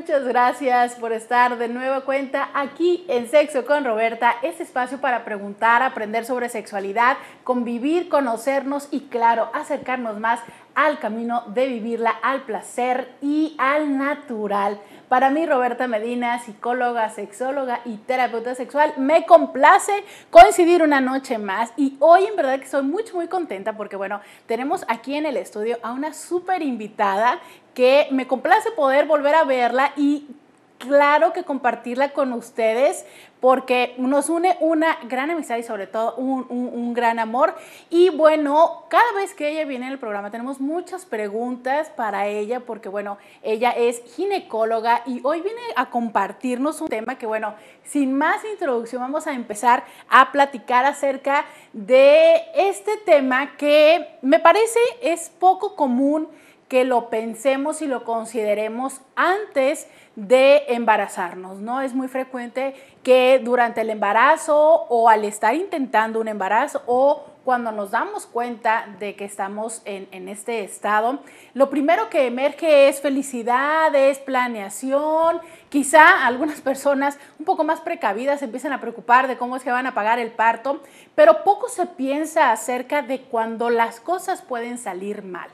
muchas gracias por estar de nueva cuenta aquí en Sexo con Roberta, este espacio para preguntar, aprender sobre sexualidad, convivir, conocernos y claro, acercarnos más al camino de vivirla, al placer y al natural. Para mí, Roberta Medina, psicóloga, sexóloga y terapeuta sexual, me complace coincidir una noche más y hoy en verdad que soy muy, muy contenta porque, bueno, tenemos aquí en el estudio a una súper invitada que me complace poder volver a verla y claro que compartirla con ustedes porque nos une una gran amistad y sobre todo un, gran amor. Y bueno, cada vez que ella viene en el programa tenemos muchas preguntas para ella porque bueno, ella es ginecóloga y hoy viene a compartirnos un tema que bueno, sin más introducción vamos a empezar a platicar acerca de este tema que me parece es poco común que lo pensemos y lo consideremos antes de embarazarnos, ¿no? Es muy frecuente que durante el embarazo o al estar intentando un embarazo o cuando nos damos cuenta de que estamos en, en este estado, lo primero que emerge es felicidad, es planeación, quizá algunas personas un poco más precavidas empiezan a preocupar de cómo es que van a pagar el parto, pero poco se piensa acerca de cuando las cosas pueden salir mal.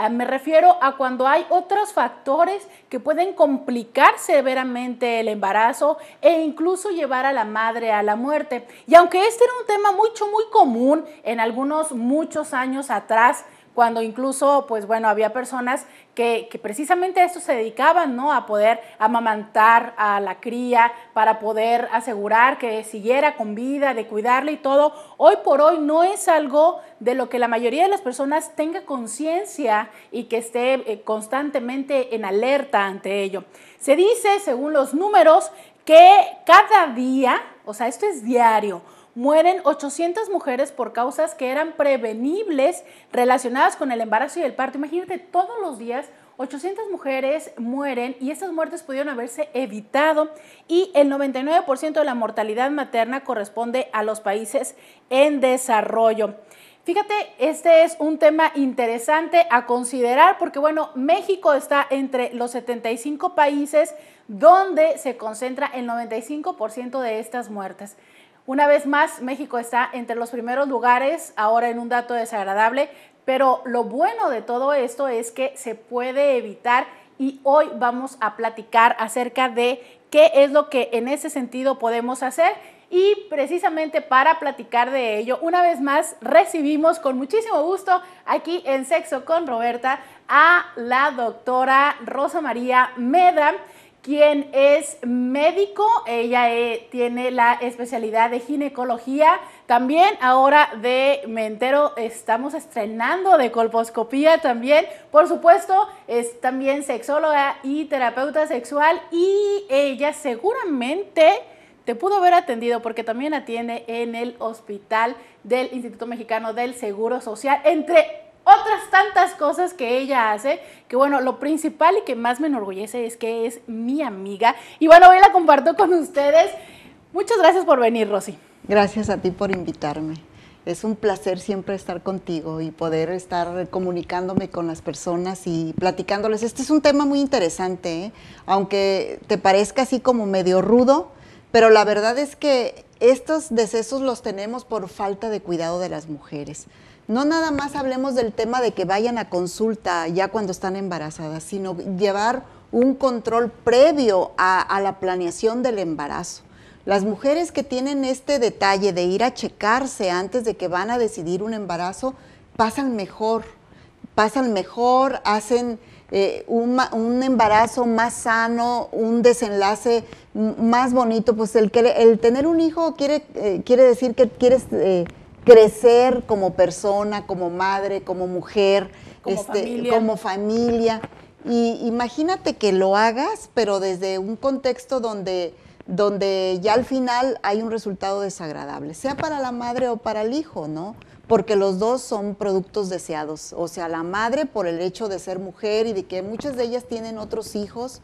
Ah, me refiero a cuando hay otros factores que pueden complicar severamente el embarazo e incluso llevar a la madre a la muerte. Y aunque este era un tema mucho, muy común en algunos muchos años atrás, cuando incluso, pues bueno, había personas que, precisamente a esto se dedicaban, ¿no? A poder amamantar a la cría, para poder asegurar que siguiera con vida, de cuidarla y todo. Hoy por hoy no es algo de lo que la mayoría de las personas tenga conciencia y que esté eh, constantemente en alerta ante ello. Se dice, según los números, que cada día, o sea, esto es diario, mueren 800 mujeres por causas que eran prevenibles relacionadas con el embarazo y el parto. Imagínate, todos los días 800 mujeres mueren y estas muertes pudieron haberse evitado y el 99% de la mortalidad materna corresponde a los países en desarrollo. Fíjate, este es un tema interesante a considerar porque, bueno, México está entre los 75 países donde se concentra el 95% de estas muertes. Una vez más, México está entre los primeros lugares, ahora en un dato desagradable, pero lo bueno de todo esto es que se puede evitar y hoy vamos a platicar acerca de qué es lo que en ese sentido podemos hacer. Y precisamente para platicar de ello, una vez más recibimos con muchísimo gusto aquí en Sexo con Roberta a la doctora Rosa María Meda quien es médico, ella eh, tiene la especialidad de ginecología, también ahora de me entero, estamos estrenando de colposcopía también, por supuesto, es también sexóloga y terapeuta sexual y ella seguramente te pudo haber atendido porque también atiende en el hospital del Instituto Mexicano del Seguro Social, entre otras tantas cosas que ella hace, que bueno, lo principal y que más me enorgullece es que es mi amiga. Y bueno, hoy la comparto con ustedes. Muchas gracias por venir, Rosy. Gracias a ti por invitarme. Es un placer siempre estar contigo y poder estar comunicándome con las personas y platicándoles. Este es un tema muy interesante, ¿eh? aunque te parezca así como medio rudo, pero la verdad es que estos decesos los tenemos por falta de cuidado de las mujeres no nada más hablemos del tema de que vayan a consulta ya cuando están embarazadas, sino llevar un control previo a, la planeación del embarazo. Las mujeres que tienen este detalle de ir a checarse antes de que van a decidir un embarazo, pasan mejor, pasan mejor, hacen eh, un, embarazo más sano, un desenlace más bonito, pues el, el tener un hijo quiere, eh, quiere decir que quieres... Eh, crecer como persona, como madre, como mujer, como este, familia. Como familia. Y imagínate que lo hagas, pero desde un contexto donde, donde ya al final hay un resultado desagradable, sea para la madre o para el hijo, ¿no? Porque los dos son productos deseados. O sea, la madre por el hecho de ser mujer y de que muchas de ellas tienen otros hijos,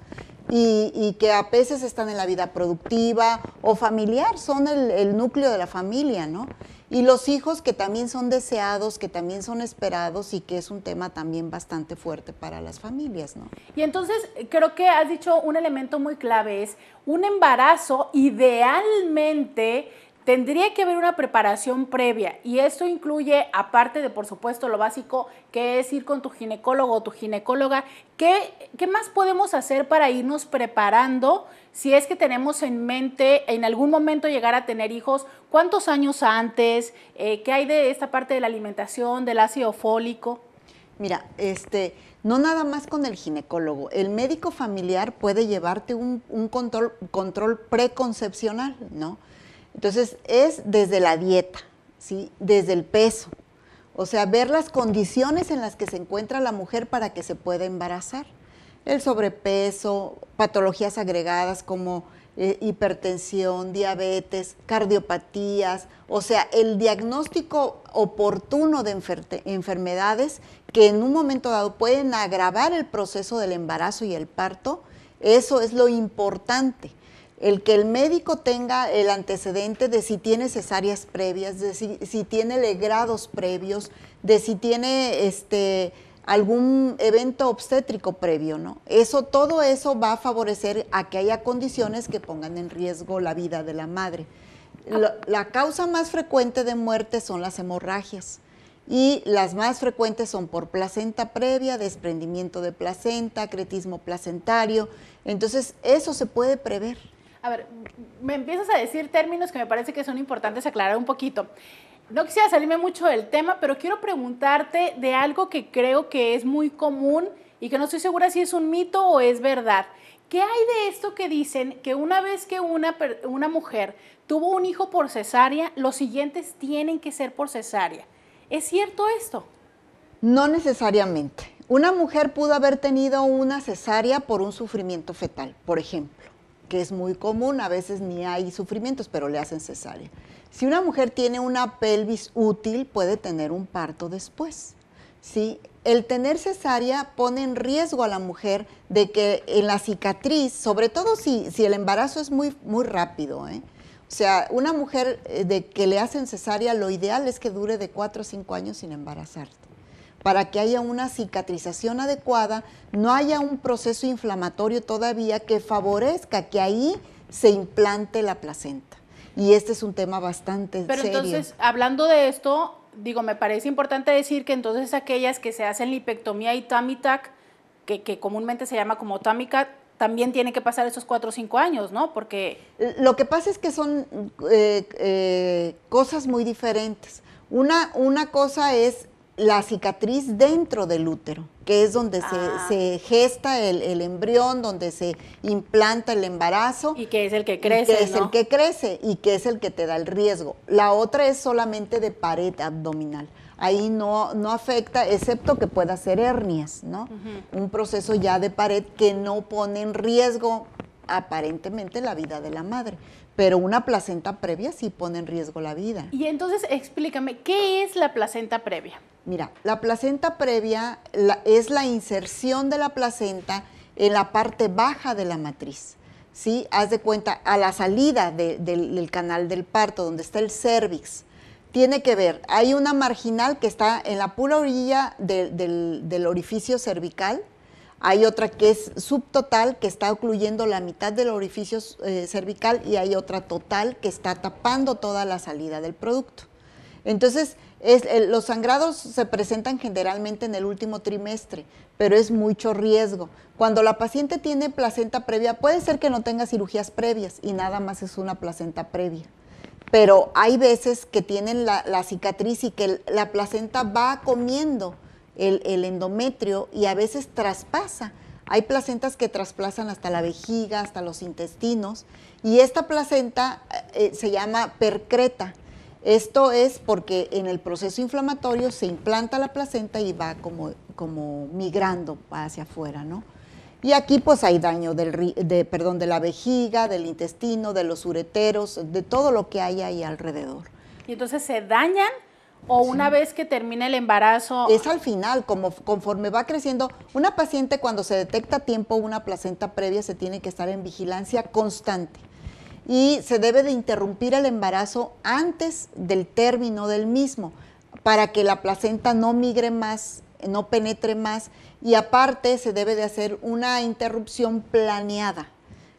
y, que a veces están en la vida productiva o familiar, son el, el, núcleo de la familia, ¿no? Y los hijos que también son deseados, que también son esperados y que es un tema también bastante fuerte para las familias, ¿no? Y entonces creo que has dicho un elemento muy clave, es un embarazo idealmente Tendría que haber una preparación previa y esto incluye, aparte de por supuesto lo básico, que es ir con tu ginecólogo o tu ginecóloga, ¿qué, más podemos hacer para irnos preparando si es que tenemos en mente en algún momento llegar a tener hijos? ¿Cuántos años antes? Eh, ¿Qué hay de esta parte de la alimentación, del ácido fólico? Mira, este, no nada más con el ginecólogo. El médico familiar puede llevarte un, un control, control preconcepcional, ¿no? Entonces es desde la dieta, ¿sí? desde el peso, o sea, ver las condiciones en las que se encuentra la mujer para que se pueda embarazar. El sobrepeso, patologías agregadas como eh, hipertensión, diabetes, cardiopatías, o sea, el diagnóstico oportuno de enfermedades que en un momento dado pueden agravar el proceso del embarazo y el parto, eso es lo importante el que el médico tenga el antecedente de si tiene cesáreas previas, de si, tiene legrados previos, de si tiene este algún evento obstétrico previo, ¿no? Eso, todo eso va a favorecer a que haya condiciones que pongan en riesgo la vida de la madre. la causa más frecuente de muerte son las hemorragias y las más frecuentes son por placenta previa, desprendimiento de placenta, cretismo placentario. Entonces, eso se puede prever a ver, me empiezas a decir términos que me parece que son importantes aclarar un poquito. No quisiera salirme mucho del tema, pero quiero preguntarte de algo que creo que es muy común y que no estoy segura si es un mito o es verdad. ¿Qué hay de esto que dicen que una vez que una, una mujer tuvo un hijo por cesárea, los siguientes tienen que ser por cesárea? ¿Es cierto esto? No necesariamente. Una mujer pudo haber tenido una cesárea por un sufrimiento fetal, por ejemplo que es muy común, a veces ni hay sufrimientos, pero le hacen cesárea. Si una mujer tiene una pelvis útil, puede tener un parto después. ¿sí? El tener cesárea pone en riesgo a la mujer de que en la cicatriz, sobre todo si, si el embarazo es muy, muy rápido, ¿eh? o sea, una mujer eh, de que le hacen cesárea, lo ideal es que dure de 4 o 5 años sin embarazarse para que haya una cicatrización adecuada, no haya un proceso inflamatorio todavía que favorezca que ahí se implante la placenta. Y este es un tema bastante Pero serio. entonces, hablando de esto, digo, me parece importante decir que entonces aquellas que se hacen lipectomía y tamitac, que, comúnmente se llama como tamicat, también tiene que pasar esos cuatro o cinco años, ¿no? Porque... Lo que pasa es que son eh, eh, cosas muy diferentes. Una, una cosa es la cicatriz dentro del útero, que es donde se, ah. gesta el, embrión, donde se implanta el embarazo. Y que es el que crece. Que es el que crece y que es el que te da el riesgo. La otra es solamente de pared abdominal. Ahí no, afecta, excepto que pueda ser hernias, ¿no? Un proceso ya de pared que no pone en riesgo aparentemente la vida de la madre pero una placenta previa sí pone en riesgo la vida. Y entonces explícame, ¿qué es la placenta previa? Mira, la placenta previa es la inserción de la placenta en la parte baja de la matriz. ¿sí? Haz de cuenta, a la salida del canal del parto, donde está el cervix, tiene que ver, hay una marginal que está en la pura orilla del, orificio cervical, hay otra que es subtotal, que está ocluyendo la mitad del orificio eh, cervical, y hay otra total que está tapando toda la salida del producto. Entonces, eh, los sangrados se presentan generalmente en el último trimestre, pero es mucho riesgo. Cuando la paciente tiene placenta previa, puede ser que no tenga cirugías previas y nada más es una placenta previa. Pero hay veces que tienen la, cicatriz y que la placenta va comiendo el, endometrio y a veces traspasa. Hay placentas que trasplazan hasta la vejiga, hasta los intestinos, y esta placenta eh, se llama percreta esto es porque en el proceso inflamatorio se implanta la placenta y va como, migrando hacia afuera, ¿no? Y aquí pues hay daño de, perdón, de la vejiga, del intestino, de los ureteros, de todo lo que hay ahí alrededor. Y entonces se dañan o una vez que termina el embarazo. Es al final, como conforme va creciendo, una paciente cuando se detecta a tiempo una placenta previa se tiene que estar en vigilancia constante y se debe de interrumpir el embarazo antes del término del mismo para que la placenta no migre más, no penetre más y aparte se debe de hacer una interrupción planeada.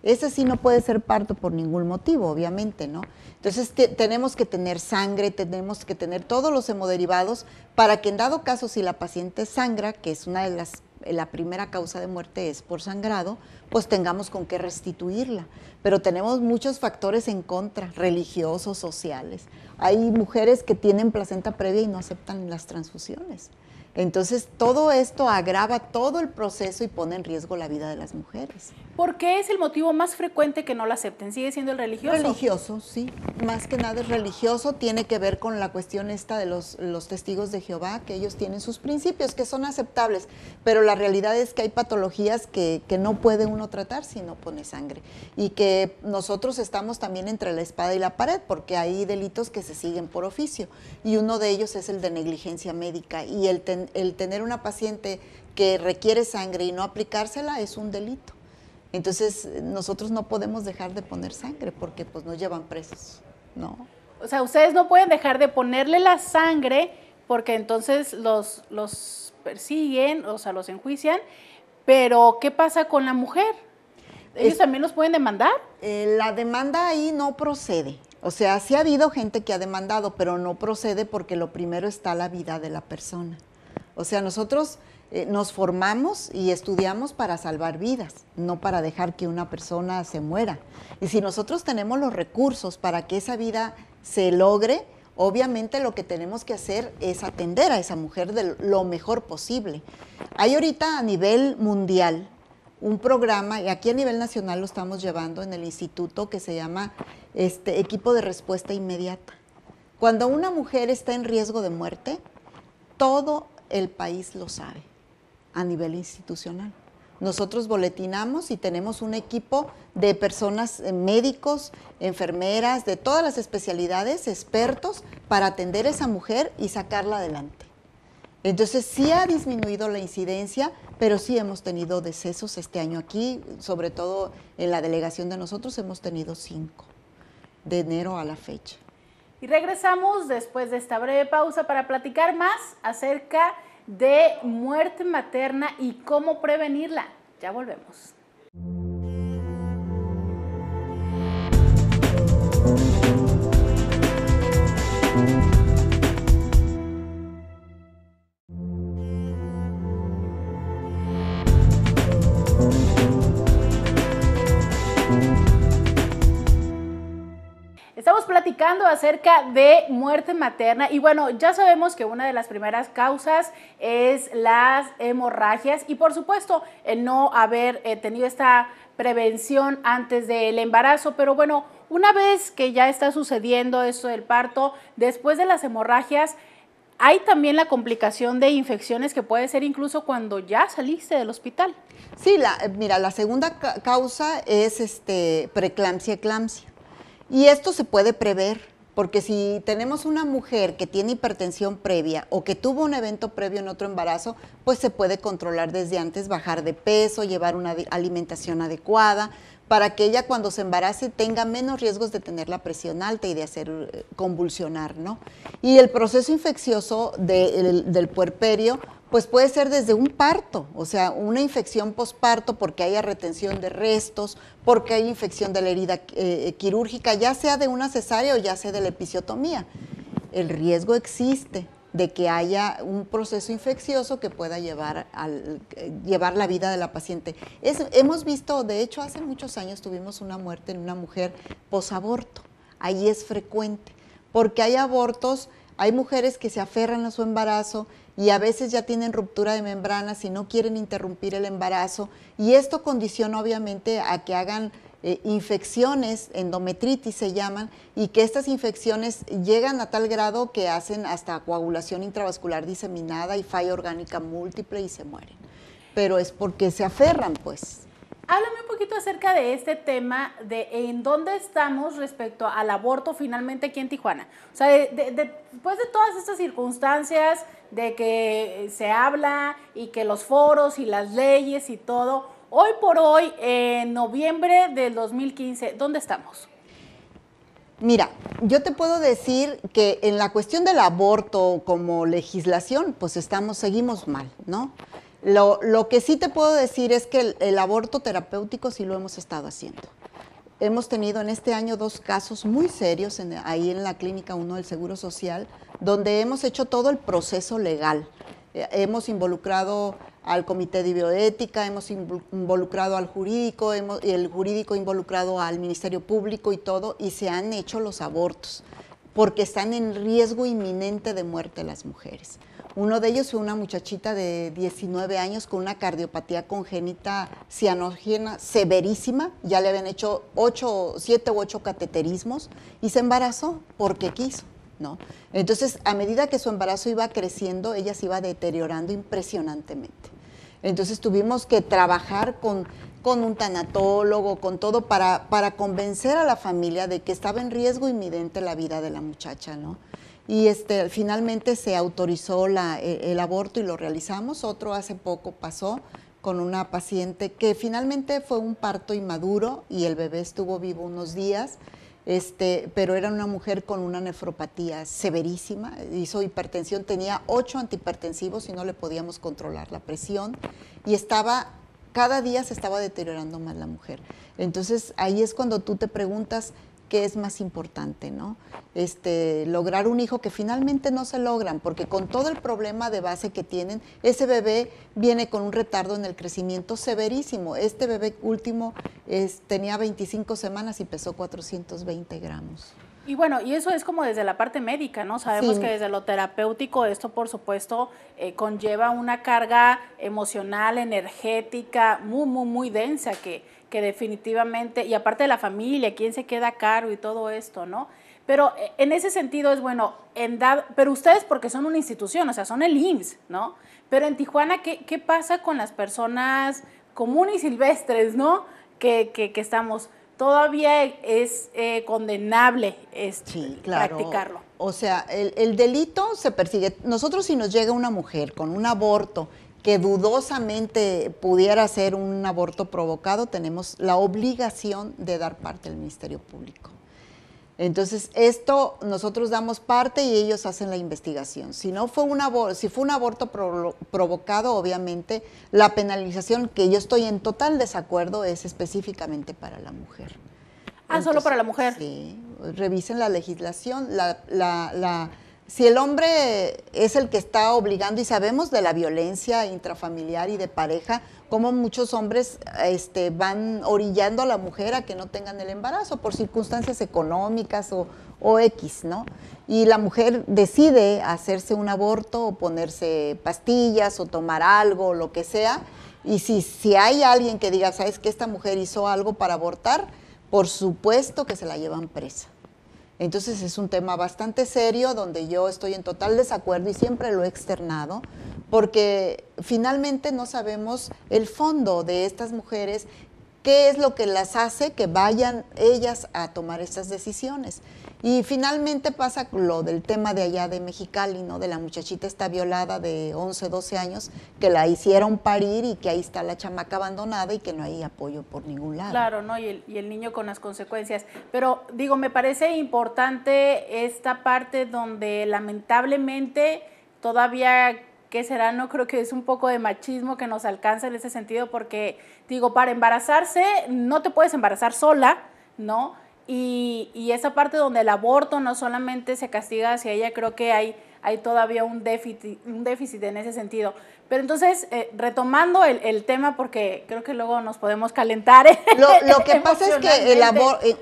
Ese sí no puede ser parto por ningún motivo, obviamente, ¿no? Entonces tenemos que tener sangre, tenemos que tener todos los hemoderivados para que en dado caso si la paciente sangra, que es una de las la primera causa de muerte es por sangrado, pues tengamos con qué restituirla. Pero tenemos muchos factores en contra, religiosos, sociales. Hay mujeres que tienen placenta previa y no aceptan las transfusiones. Entonces, todo esto agrava todo el proceso y pone en riesgo la vida de las mujeres qué es el motivo más frecuente que no lo acepten. ¿Sigue siendo el religioso? Religioso, sí. Más que nada es religioso. Tiene que ver con la cuestión esta de los, los testigos de Jehová, que ellos tienen sus principios, que son aceptables. Pero la realidad es que hay patologías que, no puede uno tratar si no pone sangre. Y que nosotros estamos también entre la espada y la pared, porque hay delitos que se siguen por oficio. Y uno de ellos es el de negligencia médica. Y el, el tener una paciente que requiere sangre y no aplicársela es un delito. Entonces, nosotros no podemos dejar de poner sangre porque pues nos llevan presos, ¿no? O sea, ustedes no pueden dejar de ponerle la sangre porque entonces los, persiguen, o sea, los enjuician, pero ¿qué pasa con la mujer? ¿Ellos también los pueden demandar? Eh, la demanda ahí no procede. O sea, sí ha habido gente que ha demandado, pero no procede porque lo primero está la vida de la persona. O sea, nosotros eh, nos formamos y estudiamos para salvar vidas, no para dejar que una persona se muera. Y si nosotros tenemos los recursos para que esa vida se logre, obviamente lo que tenemos que hacer es atender a esa mujer de lo mejor posible. Hay ahorita a nivel mundial un programa, y aquí a nivel nacional lo estamos llevando en el instituto, que se llama este, Equipo de Respuesta Inmediata. Cuando una mujer está en riesgo de muerte, todo el país lo sabe a nivel institucional. Nosotros boletinamos y tenemos un equipo de personas, eh, médicos, enfermeras, de todas las especialidades, expertos, para atender a esa mujer y sacarla adelante. Entonces sí ha disminuido la incidencia, pero sí hemos tenido decesos este año aquí, sobre todo en la delegación de nosotros hemos tenido cinco, de enero a la fecha. Y regresamos después de esta breve pausa para platicar más acerca de muerte materna y cómo prevenirla. Ya volvemos. platicando acerca de muerte materna y bueno, ya sabemos que una de las primeras causas es las hemorragias y por supuesto el no haber eh, tenido esta prevención antes del embarazo, pero bueno, una vez que ya está sucediendo esto del parto, después de las hemorragias, hay también la complicación de infecciones que puede ser incluso cuando ya saliste del hospital. Sí, la, eh, mira, la segunda causa es este, preeclampsia eclampsia. Y esto se puede prever, porque si tenemos una mujer que tiene hipertensión previa o que tuvo un evento previo en otro embarazo, pues se puede controlar desde antes, bajar de peso, llevar una alimentación adecuada, para que ella cuando se embarace tenga menos riesgos de tener la presión alta y de hacer eh, convulsionar, ¿no? Y el proceso infeccioso del puerperio pues puede ser desde un parto, o sea, una infección posparto porque haya retención de restos, porque hay infección de la herida eh, quirúrgica, ya sea de una cesárea o ya sea de la episiotomía. El riesgo existe de que haya un proceso infeccioso que pueda llevar, al, eh, llevar la vida de la paciente. hemos visto, de hecho, hace muchos años tuvimos una muerte en una mujer posaborto. Ahí es frecuente, porque hay abortos, hay mujeres que se aferran a su embarazo, y a veces ya tienen ruptura de membranas y no quieren interrumpir el embarazo. Y esto condiciona obviamente a que hagan eh, infecciones, endometritis se llaman, y que estas infecciones llegan a tal grado que hacen hasta coagulación intravascular diseminada y falla orgánica múltiple y se mueren. Pero es porque se aferran, pues. Háblame un poquito acerca de este tema, de en dónde estamos respecto al aborto finalmente aquí en Tijuana. O sea, después de todas estas circunstancias, de que se habla y que los foros y las leyes y todo, hoy por hoy, en noviembre del 2015, ¿dónde estamos? Mira, yo te puedo decir que en la cuestión del aborto como legislación, pues estamos, seguimos mal, ¿no? Lo, que sí te puedo decir es que el, aborto terapéutico sí lo hemos estado haciendo hemos tenido en este año dos casos muy serios ahí en la clínica 1 del Seguro Social, donde hemos hecho todo el proceso legal. Eh, hemos involucrado al comité de bioética, hemos involucrado al jurídico, el jurídico involucrado al Ministerio Público y todo, y se han hecho los abortos, porque están en riesgo inminente de muerte las mujeres. Uno de ellos fue una muchachita de 19 años con una cardiopatía congénita cianogena severísima. Ya le habían hecho 8, 7 u 8 cateterismos y se embarazó porque quiso. ¿no? Entonces, a medida que su embarazo iba creciendo, ella se iba deteriorando impresionantemente. Entonces tuvimos que trabajar con, un tanatólogo, con todo, para, para convencer a la familia de que estaba en riesgo inminente la vida de la muchacha, ¿no? y este, finalmente se autorizó e, el aborto y lo realizamos. Otro hace poco pasó con una paciente que finalmente fue un parto inmaduro y el bebé estuvo vivo unos días, este, pero era una mujer con una nefropatía severísima, hizo hipertensión, tenía ocho antihipertensivos y no le podíamos controlar la presión y estaba cada día se estaba deteriorando más la mujer. Entonces ahí es cuando tú te preguntas que es más importante, ¿no? Este, lograr un hijo que finalmente no se logran, porque con todo el problema de base que tienen, ese bebé viene con un retardo en el crecimiento severísimo. Este bebé último tenía 25 semanas y pesó 420 gramos. Y bueno, y eso es como desde la parte médica, ¿no? Sabemos que desde lo terapéutico esto, por supuesto, eh, conlleva una carga emocional, energética, muy, muy, muy densa que, definitivamente, y aparte de la familia, quién se queda caro y todo esto, ¿no? Pero eh, en ese sentido es bueno, en pero ustedes porque son una institución, o sea, son el IMSS, ¿no? Pero en Tijuana, ¿qué, pasa con las personas comunes y silvestres, ¿no? Que, estamos, todavía es eh, condenable es este, practicarlo. O sea, el delito se persigue. Nosotros si nos llega una mujer con un aborto que dudosamente pudiera ser un aborto provocado, tenemos la obligación de dar parte al Ministerio Público. Entonces, esto nosotros damos parte y ellos hacen la investigación. Si no fue un aborto, si fue un aborto provocado, obviamente la penalización que yo estoy en total desacuerdo es específicamente para la mujer. Ah, solo para la mujer. Sí, revisen la legislación, la, la si el hombre es el que está obligando, y sabemos de la violencia intrafamiliar y de pareja, cómo muchos hombres este, van orillando a la mujer a que no tengan el embarazo por circunstancias económicas o, X, ¿no? Y la mujer decide hacerse un aborto o ponerse pastillas o tomar algo o lo que sea. Y si, si hay alguien que diga, ¿sabes que esta mujer hizo algo para abortar? Por supuesto que se la llevan presa. Entonces es un tema bastante serio donde yo estoy en total desacuerdo y siempre lo he externado, porque finalmente no sabemos el fondo de estas mujeres, qué es lo que las hace que vayan ellas a tomar estas decisiones. Y finalmente pasa lo del tema de allá de Mexicali, ¿no? De la muchachita está violada de 11, 12 años, que la hicieron parir y que ahí está la chamaca abandonada y que no hay apoyo por ningún lado. Claro, ¿no? Y el, niño con las consecuencias. Pero digo, me parece importante esta parte donde lamentablemente todavía ¿qué será, no creo que es un poco de machismo que nos alcance en ese sentido, porque digo, para embarazarse no te puedes embarazar sola, ¿no? Y, esa parte donde el aborto no solamente se castiga hacia ella, creo que hay, hay todavía un déficit, un déficit en ese sentido. Pero entonces, eh, retomando el, tema, porque creo que luego nos podemos calentar. ¿eh? Lo, que pasa es que eh,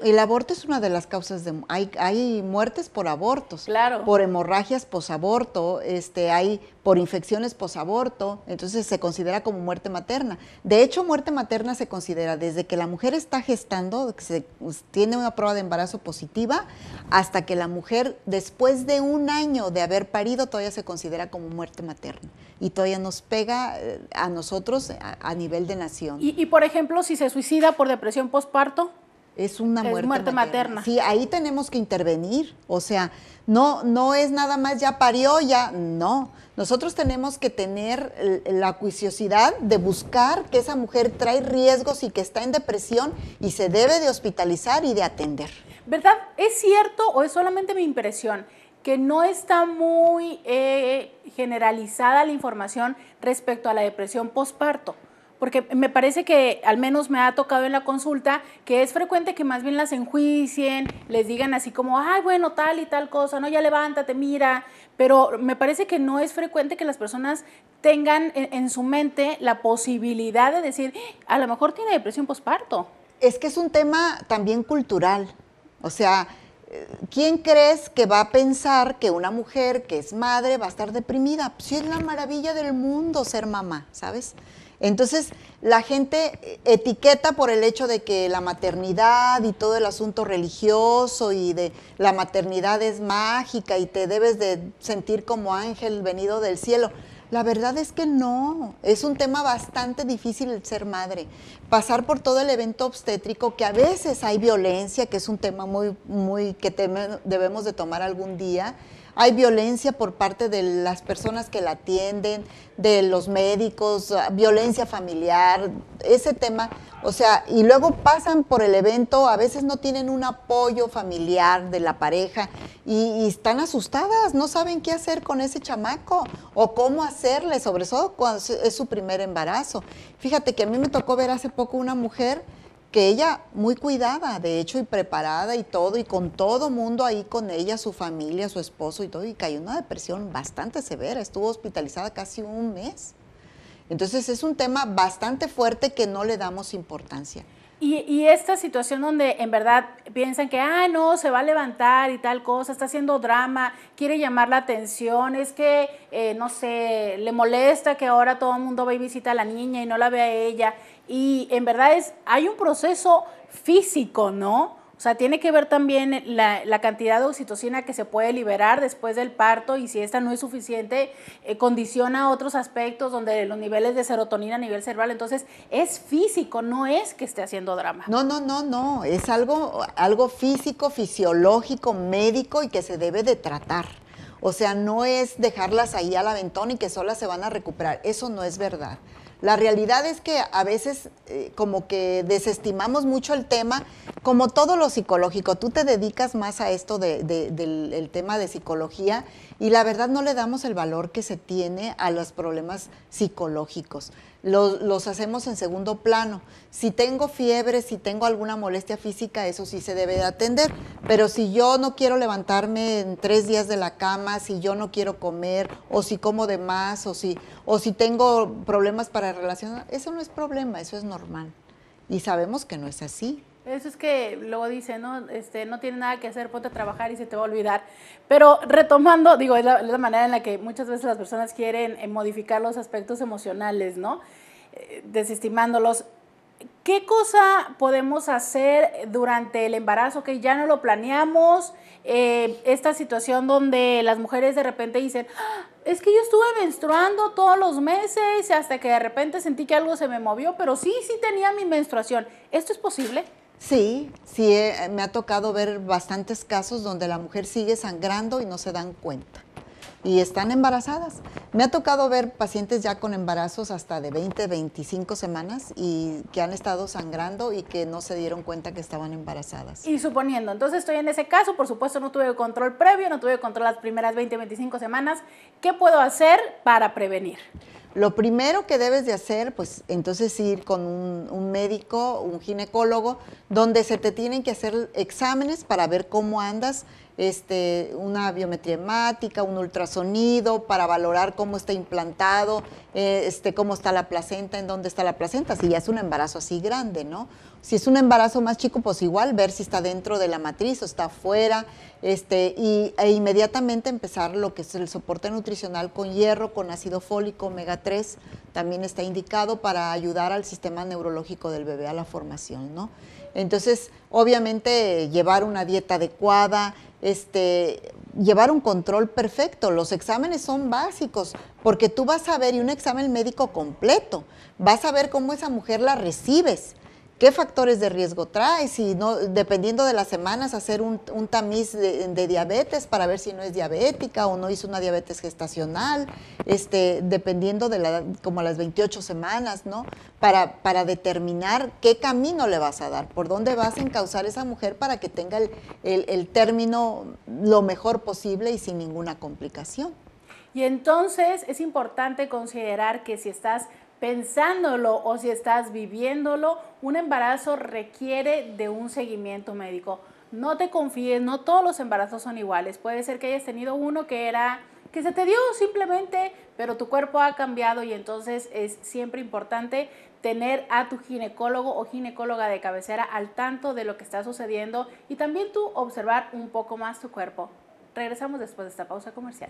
el, aborto es una de las causas de... Hay, hay muertes por abortos, claro. por hemorragias posaborto, este, hay por infecciones posaborto, entonces se considera como muerte materna. De hecho, muerte materna se considera desde que la mujer está gestando, que se, pues, tiene una prueba de embarazo positiva, hasta que la mujer después de un año de haber parido todavía se considera como muerte materna y todavía nos pega eh, a nosotros a, nivel de nación. ¿Y, por ejemplo, si se suicida por depresión postparto. Es una muerte, materna. Sí, ahí tenemos que intervenir. O sea, no, no es nada más ya parió, ya no. Nosotros tenemos que tener la curiosidad de buscar que esa mujer trae riesgos y que está en depresión y se debe de hospitalizar y de atender. ¿Verdad? ¿Es cierto o es solamente mi impresión? que no está muy eh, generalizada la información respecto a la depresión postparto. Porque me parece que al menos me ha tocado en la consulta que es frecuente que más bien las enjuicien, les digan así como, ay, bueno, tal y tal cosa, no, ya levántate, mira. Pero me parece que no es frecuente que las personas tengan en, su mente la posibilidad de decir, a lo mejor tiene depresión postparto. Es que es un tema también cultural. O sea, ¿quién crees que va a pensar que una mujer que es madre va a estar deprimida? Si pues es la maravilla del mundo ser mamá, ¿sabes? Entonces, la gente eh, etiqueta por el hecho de que la maternidad y todo el asunto religioso y de la maternidad es mágica y te debes de sentir como ángel venido del cielo. La verdad es que no, es un tema bastante difícil el ser madre. Pasar por todo el evento obstétrico, que a veces hay violencia, que es un tema muy, muy que debemos de tomar algún día, hay violencia por parte de las personas que la atienden, de los médicos, ah, violencia familiar, ese tema, o sea, y luego pasan por el evento, a veces no tienen un apoyo familiar de la pareja y, están asustadas, no saben qué hacer con ese chamaco o cómo hacerle, sobre todo cuando es su primer embarazo. Fíjate que a mí me tocó ver hace poco una mujer, que ella muy cuidada, de hecho, y preparada y todo, y con todo mundo ahí con ella, su familia, su esposo y todo, y cayó en una depresión bastante severa, estuvo hospitalizada casi un mes. Entonces es un tema bastante fuerte que no le damos importancia. Y, esta situación donde en verdad piensan que, ah, no, se va a levantar y tal cosa, está haciendo drama, quiere llamar la atención, es que, eh, no sé, le molesta que ahora todo el mundo va y visita a la niña y no la ve a ella. Y en verdad es, hay un proceso físico, ¿no? O sea, tiene que ver también la, cantidad de oxitocina que se puede liberar después del parto y si esta no es suficiente, eh, condiciona otros aspectos donde los niveles de serotonina a nivel cerebral. Entonces, es físico, no es que esté haciendo drama. No, no, no, no. Es algo, algo físico, fisiológico, médico y que se debe de tratar. O sea, no es dejarlas ahí al aventón y que solas se van a recuperar. Eso no es verdad. La realidad es que a veces eh, como que desestimamos mucho el tema como todo lo psicológico, tú te dedicas más a esto del tema de psicología y la verdad no le damos el valor que se tiene a los problemas psicológicos. Los, los hacemos en segundo plano. Si tengo fiebre, si tengo alguna molestia física, eso sí se debe de atender. Pero si yo no quiero levantarme en tres días de la cama, si yo no quiero comer, o si como de más, o si, o si tengo problemas para relacionar, eso no es problema, eso es normal. Y sabemos que no es así. Eso es que luego dice, ¿no? Este, no tiene nada que hacer, ponte a trabajar y se te va a olvidar. Pero retomando, digo, es la, manera en la que muchas veces las personas quieren eh, modificar los aspectos emocionales, ¿no? Eh, desestimándolos. ¿Qué cosa podemos hacer durante el embarazo que ya no lo planeamos? Eh, esta situación donde las mujeres de repente dicen, ah, es que yo estuve menstruando todos los meses hasta que de repente sentí que algo se me movió, pero sí, sí tenía mi menstruación. ¿Esto es posible? Sí, sí, eh, me ha tocado ver bastantes casos donde la mujer sigue sangrando y no se dan cuenta y están embarazadas. Me ha tocado ver pacientes ya con embarazos hasta de 20, 25 semanas y que han estado sangrando y que no se dieron cuenta que estaban embarazadas. Y suponiendo, entonces estoy en ese caso, por supuesto no tuve control previo, no tuve control las primeras 20, 25 semanas, ¿qué puedo hacer para prevenir? Lo primero que debes de hacer, pues entonces ir con un, un, médico, un ginecólogo, donde se te tienen que hacer exámenes para ver cómo andas este, una biometría hemática, un ultrasonido para valorar cómo está implantado, eh, este, cómo está la placenta, en dónde está la placenta, si ya es un embarazo así grande, ¿no? Si es un embarazo más chico, pues igual ver si está dentro de la matriz o está afuera este, y, e inmediatamente empezar lo que es el soporte nutricional con hierro, con ácido fólico, omega 3, también está indicado para ayudar al sistema neurológico del bebé a la formación, ¿no? Entonces, obviamente, llevar una dieta adecuada, este, llevar un control perfecto. Los exámenes son básicos porque tú vas a ver, y un examen médico completo, vas a ver cómo esa mujer la recibes qué factores de riesgo trae, si no, dependiendo de las semanas, hacer un, tamiz de, diabetes para ver si no es diabética o no hizo una diabetes gestacional, este, dependiendo de la, como las 28 semanas, ¿no? Para, para determinar qué camino le vas a dar, por dónde vas a encauzar esa mujer para que tenga el, el término lo mejor posible y sin ninguna complicación. Y entonces es importante considerar que si estás pensándolo o si estás viviéndolo, un embarazo requiere de un seguimiento médico. No te confíes, no todos los embarazos son iguales. Puede ser que hayas tenido uno que era que se te dio simplemente, pero tu cuerpo ha cambiado y entonces es siempre importante tener a tu ginecólogo o ginecóloga de cabecera al tanto de lo que está sucediendo y también tú observar un poco más tu cuerpo. Regresamos después de esta pausa comercial.